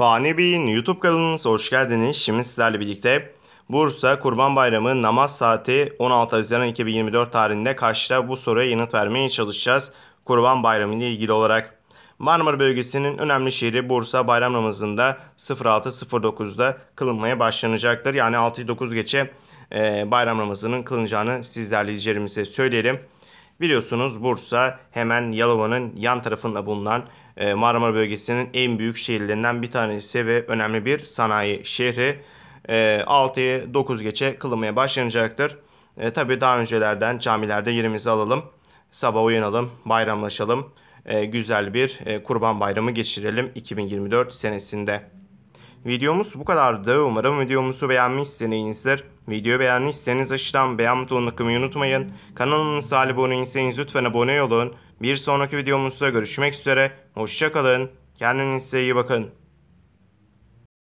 Fani Bey'in YouTube kanalınıza hoş geldiniz. Şimdi sizlerle birlikte Bursa Kurban Bayramı namaz saati 16 Haziran 2024 tarihinde kaçta bu soruya yanıt vermeye çalışacağız. Kurban Bayramı ile ilgili olarak. Marmara bölgesinin önemli şehri Bursa bayram namazında 06.09'da kılınmaya başlanacaktır. Yani 6:09 9 geçe bayram namazının kılınacağını sizlerle izleyicilerimize söyleyelim. Biliyorsunuz Bursa hemen Yalova'nın yan tarafında bulunan e, Marmara bölgesinin en büyük şehirlerinden bir tanesi ve önemli bir sanayi şehri. 6'yı e, 9 geçe kılınmaya başlanacaktır. E, tabii daha öncelerden camilerde yerimizi alalım. Sabah uyanalım, bayramlaşalım. E, güzel bir e, kurban bayramı geçirelim 2024 senesinde. Videomuz bu kadardı. Umarım videomuzu beğenmişsinizdir. Videoyu beğenmişseniz aşağıdan beğen butonuna kımayı unutmayın. Kanalımıza abone değilseniz lütfen abone olun. Bir sonraki videomuzda görüşmek üzere. Hoşçakalın. Kendinize iyi bakın.